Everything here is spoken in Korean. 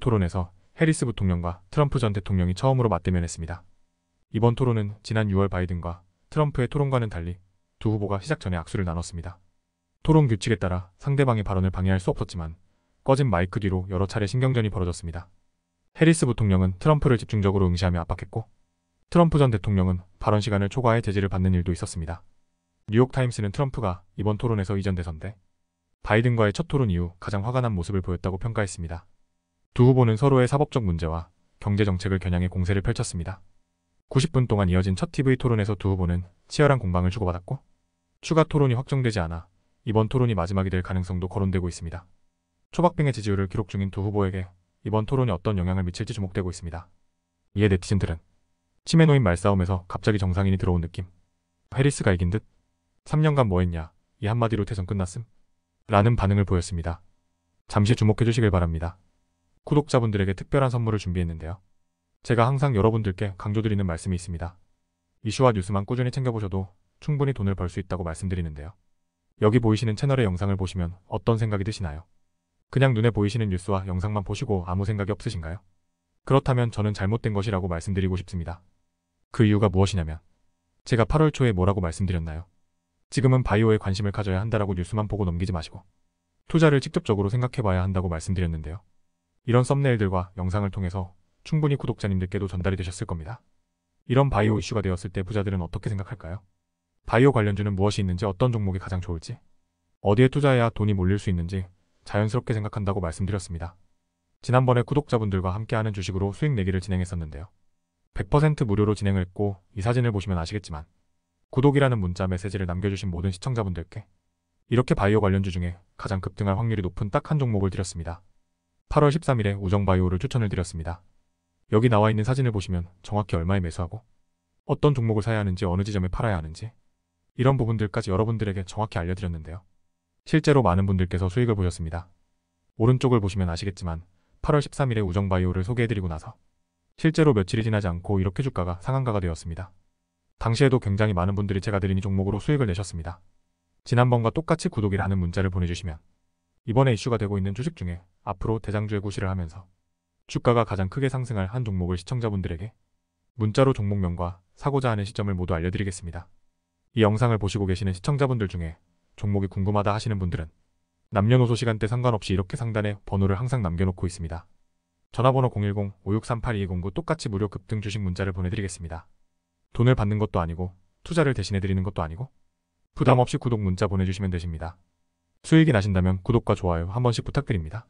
토론에서 해리스 부통령과 트럼프 전 대통령이 처음으로 맞대면했습니다. 이번 토론은 지난 6월 바이든과 트럼프의 토론과는 달리 두 후보가 시작 전에 악수를 나눴습니다. 토론 규칙에 따라 상대방의 발언을 방해할 수 없었지만 꺼진 마이크 뒤로 여러 차례 신경전이 벌어졌습니다. 해리스 부통령은 트럼프를 집중적으로 응시하며 압박했고 트럼프 전 대통령은 발언 시간을 초과해 제지를 받는 일도 있었습니다. 뉴욕타임스는 트럼프가 이번 토론에서 이전 대선때 바이든과의 첫 토론 이후 가장 화가 난 모습을 보였다고 평가했습니다. 두 후보는 서로의 사법적 문제와 경제정책을 겨냥해 공세를 펼쳤습니다. 90분 동안 이어진 첫 TV 토론에서 두 후보는 치열한 공방을 주고받았고 추가 토론이 확정되지 않아 이번 토론이 마지막이 될 가능성도 거론되고 있습니다. 초박빙의 지지율을 기록 중인 두 후보에게 이번 토론이 어떤 영향을 미칠지 주목되고 있습니다. 이에 네티즌들은 치매 노인 말싸움에서 갑자기 정상인이 들어온 느낌 해리스가 이긴 듯 3년간 뭐했냐 이 한마디로 대선 끝났음 라는 반응을 보였습니다. 잠시 주목해 주시길 바랍니다. 구독자분들에게 특별한 선물을 준비했는데요. 제가 항상 여러분들께 강조드리는 말씀이 있습니다. 이슈와 뉴스만 꾸준히 챙겨보셔도 충분히 돈을 벌 수 있다고 말씀드리는데요. 여기 보이시는 채널의 영상을 보시면 어떤 생각이 드시나요? 그냥 눈에 보이시는 뉴스와 영상만 보시고 아무 생각이 없으신가요? 그렇다면 저는 잘못된 것이라고 말씀드리고 싶습니다. 그 이유가 무엇이냐면 제가 8월 초에 뭐라고 말씀드렸나요? 지금은 바이오에 관심을 가져야 한다라고 뉴스만 보고 넘기지 마시고 투자를 직접적으로 생각해봐야 한다고 말씀드렸는데요. 이런 썸네일들과 영상을 통해서 충분히 구독자님들께도 전달이 되셨을 겁니다. 이런 바이오 이슈가 되었을 때 부자들은 어떻게 생각할까요? 바이오 관련주는 무엇이 있는지 어떤 종목이 가장 좋을지 어디에 투자해야 돈이 몰릴 수 있는지 자연스럽게 생각한다고 말씀드렸습니다. 지난번에 구독자분들과 함께하는 주식으로 수익 내기를 진행했었는데요. 100% 무료로 진행을 했고 이 사진을 보시면 아시겠지만 구독이라는 문자 메시지를 남겨주신 모든 시청자분들께 이렇게 바이오 관련주 중에 가장 급등할 확률이 높은 딱 한 종목을 드렸습니다. 8월 13일에 우정바이오를 추천을 드렸습니다. 여기 나와 있는 사진을 보시면 정확히 얼마에 매수하고 어떤 종목을 사야 하는지 어느 지점에 팔아야 하는지 이런 부분들까지 여러분들에게 정확히 알려드렸는데요. 실제로 많은 분들께서 수익을 보셨습니다. 오른쪽을 보시면 아시겠지만 8월 13일에 우정바이오를 소개해드리고 나서 실제로 며칠이 지나지 않고 이렇게 주가가 상한가가 되었습니다. 당시에도 굉장히 많은 분들이 제가 드린 이 종목으로 수익을 내셨습니다. 지난번과 똑같이 구독이라는 문자를 보내주시면 이번에 이슈가 되고 있는 주식 중에 앞으로 대장주의 고시를 하면서 주가가 가장 크게 상승할 한 종목을 시청자분들에게 문자로 종목명과 사고자 하는 시점을 모두 알려드리겠습니다. 이 영상을 보시고 계시는 시청자분들 중에 종목이 궁금하다 하시는 분들은 남녀노소 시간대 상관없이 이렇게 상단에 번호를 항상 남겨놓고 있습니다. 전화번호 010-5638-2209 똑같이 무료 급등 주식 문자를 보내드리겠습니다. 돈을 받는 것도 아니고 투자를 대신해드리는 것도 아니고 부담 없이 구독 문자 보내주시면 되십니다. 수익이 나신다면 구독과 좋아요 한 번씩 부탁드립니다.